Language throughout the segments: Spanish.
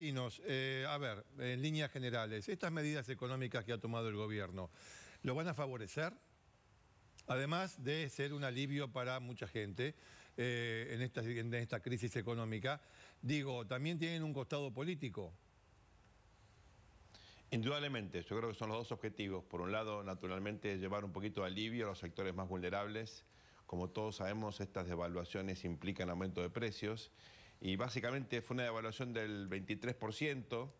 Eh, a ver, en líneas generales, estas medidas económicas que ha tomado el gobierno, ¿lo van a favorecer? Además de ser un alivio para mucha gente eh, en, esta, en esta crisis económica, digo, también tienen un costado político. Indudablemente, yo creo que son los dos objetivos. Por un lado, naturalmente, llevar un poquito de alivio a los sectores más vulnerables. Como todos sabemos, estas devaluaciones implican aumento de precios y básicamente fue una devaluación del 23%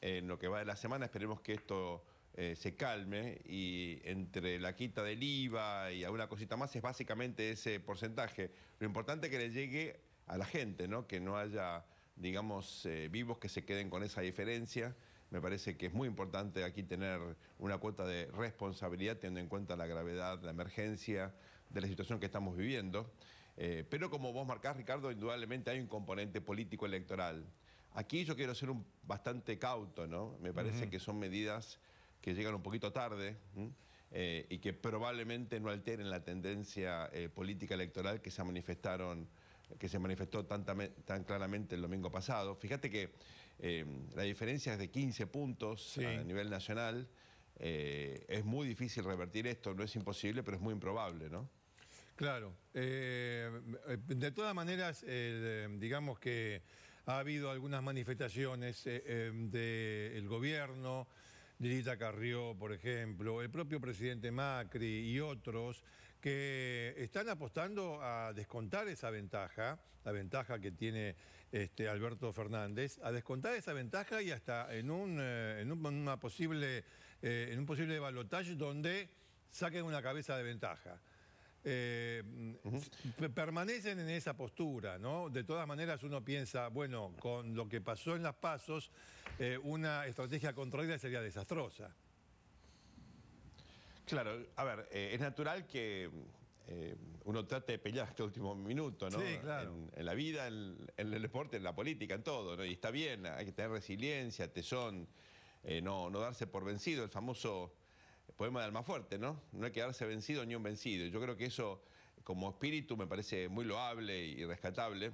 en lo que va de la semana. Esperemos que esto eh, se calme y entre la quita del IVA y alguna cosita más es básicamente ese porcentaje. Lo importante es que le llegue a la gente, ¿no? que no haya, digamos, eh, vivos que se queden con esa diferencia. Me parece que es muy importante aquí tener una cuota de responsabilidad teniendo en cuenta la gravedad, la emergencia de la situación que estamos viviendo. Eh, pero como vos marcás, Ricardo, indudablemente hay un componente político electoral. Aquí yo quiero ser un, bastante cauto, ¿no? Me parece que son medidas que llegan un poquito tarde eh, y que probablemente no alteren la tendencia eh, política electoral que se manifestaron que se manifestó tan, claramente el domingo pasado. Fíjate que la diferencia es de 15 puntos a nivel nacional. es muy difícil revertir esto, no es imposible, pero es muy improbable, ¿no? Claro. Eh, de todas maneras, eh, digamos que ha habido algunas manifestaciones eh, del gobierno, Dilita Carrió, por ejemplo, el propio presidente Macri y otros, que están apostando a descontar esa ventaja, la ventaja que tiene este, Alberto Fernández, a descontar esa ventaja y hasta en un, una posible, en un posible balotaje donde saquen una cabeza de ventaja. Eh, permanecen en esa postura, ¿no? De todas maneras uno piensa, bueno, con lo que pasó en las pasos, eh, una estrategia contraria sería desastrosa. Claro, a ver, eh, es natural que uno trate de pelear hasta el último minuto, ¿no? Sí, claro. En, la vida, en, el deporte, en la política, en todo, ¿no? Y está bien, hay que tener resiliencia, tesón, no, no darse por vencido, el famoso poema de fuerte, ¿no? No hay que darse vencido ni un vencido. Yo creo que eso, como espíritu, me parece muy loable y rescatable.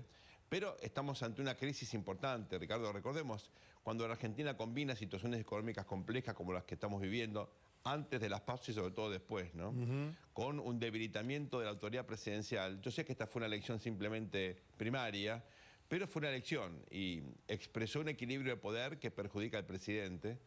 Pero estamos ante una crisis importante, Ricardo. Recordemos, cuando la Argentina combina situaciones económicas complejas como las que estamos viviendo, antes de las pausas y sobre todo después, ¿no? Con un debilitamiento de la autoridad presidencial. Yo sé que esta fue una elección simplemente primaria, pero fue una elección y expresó un equilibrio de poder que perjudica al presidente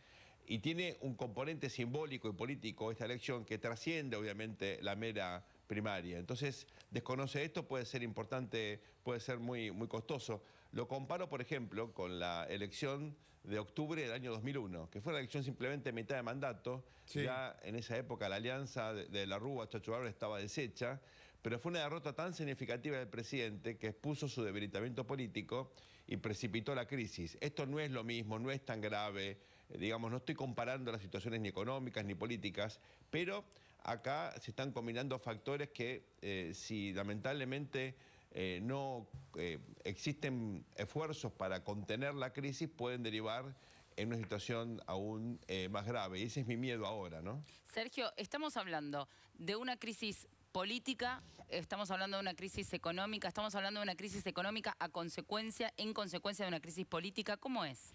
y tiene un componente simbólico y político esta elección que trasciende obviamente la mera primaria. Entonces, desconoce esto, puede ser importante, puede ser muy, muy costoso. Lo comparo, por ejemplo, con la elección de octubre del año 2001, que fue una elección simplemente mitad de mandato. Ya en esa época la alianza de, la Rúa, Chacho estaba deshecha pero fue una derrota tan significativa del presidente que expuso su debilitamiento político y precipitó la crisis. Esto no es lo mismo, no es tan grave, eh, digamos, no estoy comparando las situaciones ni económicas ni políticas, pero acá se están combinando factores que eh, si lamentablemente eh, no existen esfuerzos para contener la crisis pueden derivar en una situación aún más grave. Y ese es mi miedo ahora, ¿no? Sergio, estamos hablando de una crisis política, estamos hablando de una crisis económica, estamos hablando de una crisis económica a consecuencia, en consecuencia de una crisis política, ¿cómo es?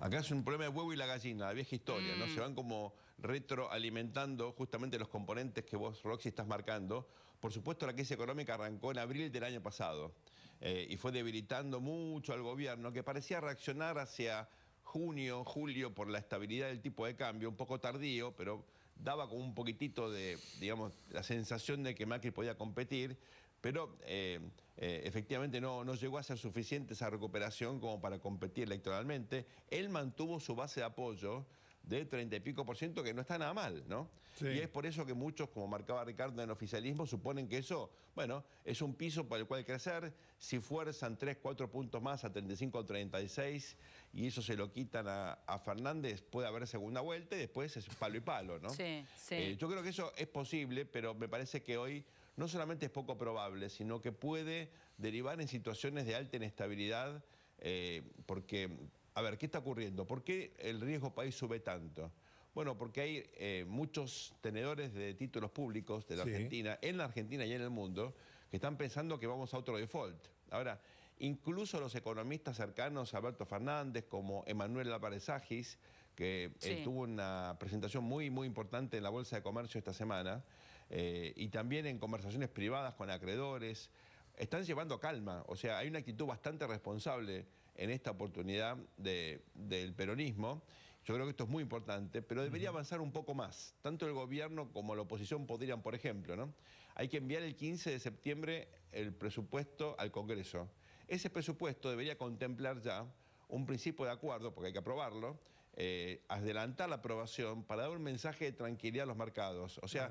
Acá es un problema de huevo y la gallina, la vieja historia, ¿no? Mm. Se van como retroalimentando justamente los componentes que vos, Roxy, estás marcando. Por supuesto, la crisis económica arrancó en abril del año pasado eh, y fue debilitando mucho al gobierno, que parecía reaccionar hacia junio, julio, por la estabilidad del tipo de cambio, un poco tardío, pero daba como un poquitito de, digamos, la sensación de que Macri podía competir, pero eh, eh, efectivamente no, no, llegó a ser suficiente esa recuperación como para competir electoralmente. Él mantuvo su base de apoyo, de 30 y pico por ciento, que no está nada mal, ¿no? Y es por eso que muchos, como marcaba Ricardo en el oficialismo, suponen que eso, bueno, es un piso para el cual crecer, si fuerzan 3, 4 puntos más a 35 o 36 y eso se lo quitan a, Fernández, puede haber segunda vuelta y después es palo y palo, ¿no? Sí, sí. Eh, yo creo que eso es posible, pero me parece que hoy no solamente es poco probable, sino que puede derivar en situaciones de alta inestabilidad, eh, porque a ver, ¿qué está ocurriendo? ¿Por qué el riesgo país sube tanto? Bueno, porque hay eh, muchos tenedores de títulos públicos de la Argentina, en la Argentina y en el mundo, que están pensando que vamos a otro default. Ahora, incluso los economistas cercanos a Alberto Fernández, como Emanuel Laparezagis, que eh, tuvo una presentación muy, muy importante en la Bolsa de Comercio esta semana, eh, y también en conversaciones privadas con acreedores, están llevando calma. O sea, hay una actitud bastante responsable en esta oportunidad del peronismo. Yo creo que esto es muy importante, pero debería avanzar un poco más. Tanto el gobierno como la oposición podrían, por ejemplo, ¿no? Hay que enviar el 15 de septiembre el presupuesto al Congreso. Ese presupuesto debería contemplar ya un principio de acuerdo, porque hay que aprobarlo, eh, adelantar la aprobación para dar un mensaje de tranquilidad a los mercados. O sea,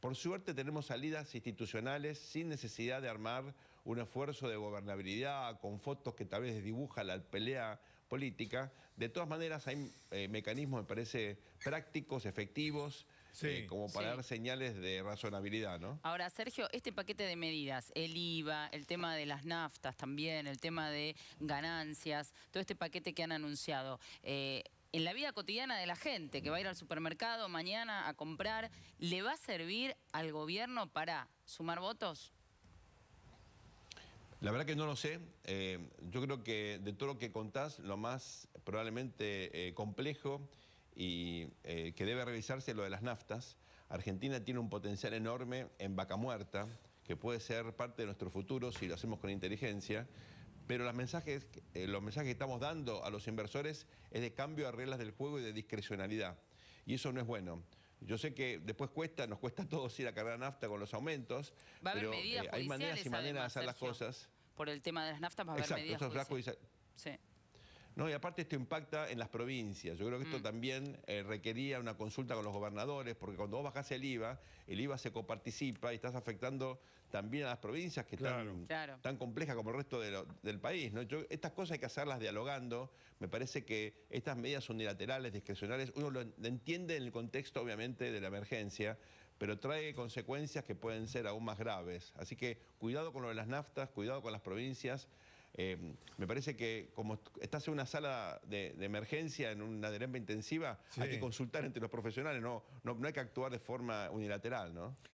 por suerte tenemos salidas institucionales sin necesidad de armar un esfuerzo de gobernabilidad, con fotos que tal vez dibuja la pelea política. De todas maneras, hay eh, mecanismos, me parece, prácticos, efectivos, eh, como para dar señales de razonabilidad, ¿no? Ahora, Sergio, este paquete de medidas, el IVA, el tema de las naftas también, el tema de ganancias, todo este paquete que han anunciado... Eh, en la vida cotidiana de la gente que va a ir al supermercado mañana a comprar, ¿le va a servir al gobierno para sumar votos? La verdad que no lo sé. Eh, yo creo que de todo lo que contás, lo más probablemente eh, complejo y eh, que debe revisarse lo de las naftas. Argentina tiene un potencial enorme en vaca muerta, que puede ser parte de nuestro futuro si lo hacemos con inteligencia. Pero los mensajes, los mensajes que estamos dando a los inversores es de cambio a reglas del juego y de discrecionalidad. Y eso no es bueno. Yo sé que después cuesta, nos cuesta a todos ir a cargar nafta con los aumentos, va pero eh, hay maneras y maneras de hacer las cosas. Por el tema de las naftas va a haber medidas Sí. No, y aparte esto impacta en las provincias. Yo creo que esto mm. también eh, requería una consulta con los gobernadores, porque cuando vos bajás el IVA, el IVA se coparticipa y estás afectando también a las provincias que están tan complejas como el resto del país. estas cosas hay que hacerlas dialogando. Me parece que estas medidas unilaterales, discrecionales, uno lo entiende en el contexto, obviamente, de la emergencia, pero trae consecuencias que pueden ser aún más graves. Así que cuidado con lo de las naftas, cuidado con las provincias. Eh, me parece que como estás en una sala de, emergencia, en una derrama intensiva, hay que consultar entre los profesionales, no, no, hay que actuar de forma unilateral, ¿no?